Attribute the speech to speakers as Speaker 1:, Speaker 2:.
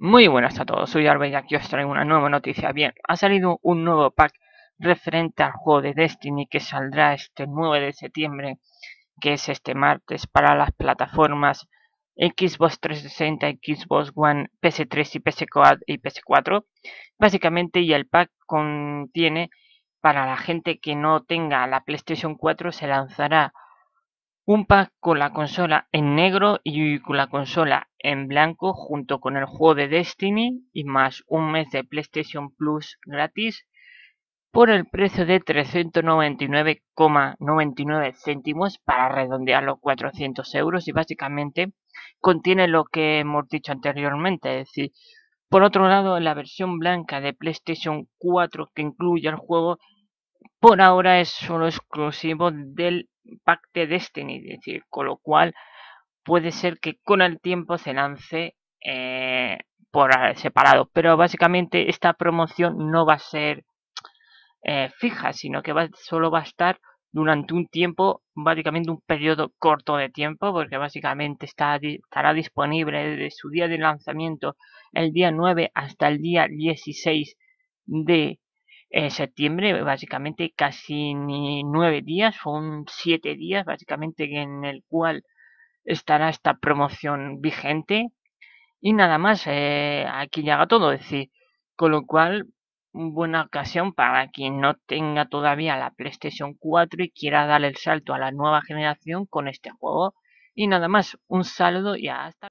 Speaker 1: Muy buenas a todos, soy Arbe y aquí os traigo una nueva noticia. Bien, ha salido un nuevo pack referente al juego de Destiny que saldrá este 9 de septiembre, que es este martes, para las plataformas Xbox 360, Xbox One, PS3 y PS4 y PS4. Básicamente, y el pack contiene para la gente que no tenga la PlayStation 4 se lanzará un pack con la consola en negro y con la consola en blanco junto con el juego de Destiny y más un mes de PlayStation Plus gratis por el precio de 399,99 céntimos para redondear los 400 euros y básicamente contiene lo que hemos dicho anteriormente, es decir, por otro lado la versión blanca de PlayStation 4 que incluye el juego por ahora es solo exclusivo del pack de Destiny, es decir, con lo cual puede ser que con el tiempo se lance eh, por eh, separado. Pero básicamente esta promoción no va a ser eh, fija, sino que solo va a estar durante un tiempo, básicamente un periodo corto de tiempo, porque básicamente estará disponible desde su día de lanzamiento, el día 9 hasta el día 16 de septiembre, básicamente casi ni 9 días, son 7 días, básicamente en el cual estará esta promoción vigente. Y nada más, eh, aquí llega todo, es decir, con lo cual, buena ocasión para quien no tenga todavía la PlayStation 4 y quiera dar el salto a la nueva generación con este juego. Y nada más, un saludo y hasta.